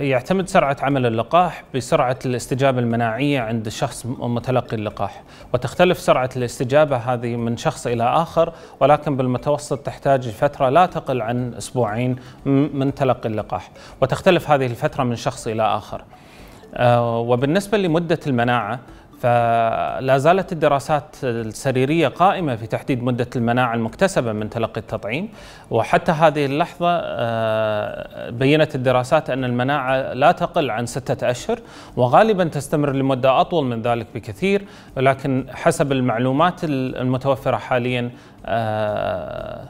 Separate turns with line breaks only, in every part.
يعتمد سرعة عمل اللقاح بسرعة الاستجابة المناعية عند الشخص متلقي اللقاح وتختلف سرعة الاستجابة هذه من شخص إلى آخر ولكن بالمتوسط تحتاج فترة لا تقل عن أسبوعين من تلقي اللقاح وتختلف هذه الفترة من شخص إلى آخر آه، وبالنسبة لمدة المناعة فلا زالت الدراسات السريريه قائمه في تحديد مده المناعه المكتسبه من تلقي التطعيم وحتى هذه اللحظه آه، بينت الدراسات ان المناعه لا تقل عن سته اشهر وغالبا تستمر لمده اطول من ذلك بكثير ولكن حسب المعلومات المتوفره حاليا آه،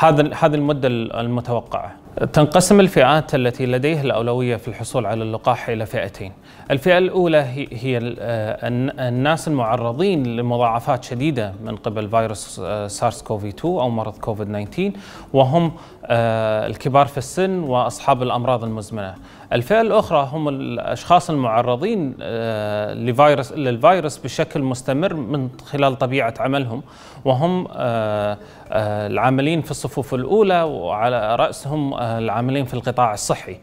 هذا هذه المده المتوقعه تنقسم الفئات التي لديها الأولوية في الحصول على اللقاح إلى فئتين الفئة الأولى هي آه، الناس المعرضين لمضاعفات شديدة من قبل فيروس آه، سارس كوفي 2 أو مرض كوفيد 19 وهم آه، الكبار في السن وأصحاب الأمراض المزمنة الفئة الأخرى هم الأشخاص المعرضين لفيروس للفيروس بشكل مستمر من خلال طبيعة عملهم وهم العاملين في الصفوف الأولى وعلى رأسهم العاملين في القطاع الصحي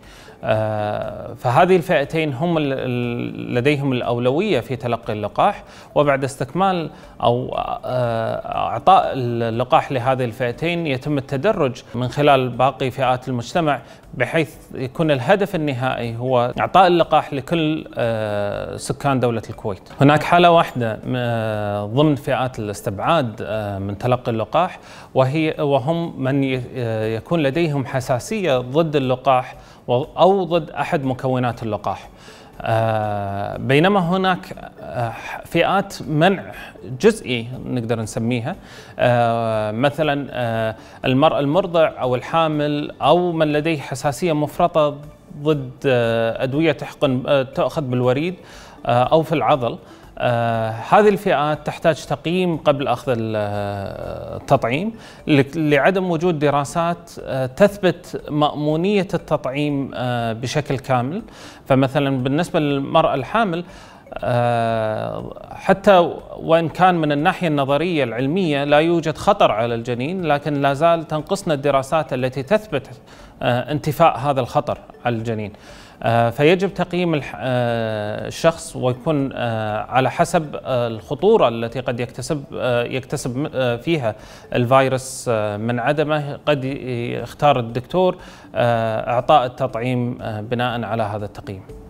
آه، فهذه الفئتين هم لديهم الأولوية في تلقي اللقاح وبعد استكمال أو آه، أعطاء اللقاح لهذه الفئتين يتم التدرج من خلال باقي فئات المجتمع بحيث يكون الهدف النهائي هو اعطاء اللقاح لكل آه، سكان دوله الكويت. هناك حاله واحده آه، ضمن فئات الاستبعاد آه، من تلقي اللقاح وهي وهم من يكون لديهم حساسيه ضد اللقاح او ضد احد مكونات اللقاح. آه، بينما هناك آه، فئات منع جزئي نقدر نسميها آه، مثلا المرأة المرضع أو الحامل أو من لديه حساسية مفرطة ضد أدوية تحقن تؤخذ بالوريد أو في العضل آه، هذه الفئات تحتاج تقييم قبل اخذ آه، التطعيم لعدم وجود دراسات آه، تثبت مامونيه التطعيم بشكل كامل فمثلا بالنسبه للمراه الحامل آه، حتى وان كان من الناحيه النظريه العلميه لا يوجد خطر على الجنين لكن لا زال تنقصنا الدراسات التي تثبت آه، انتفاء هذا الخطر على الجنين. آه، فيجب تقييم الشخص ويكون على حسب الخطورة التي قد يكتسب يكتسب فيها الفيروس من عدمه قد يختار الدكتور إعطاء التطعيم بناء على هذا التقييم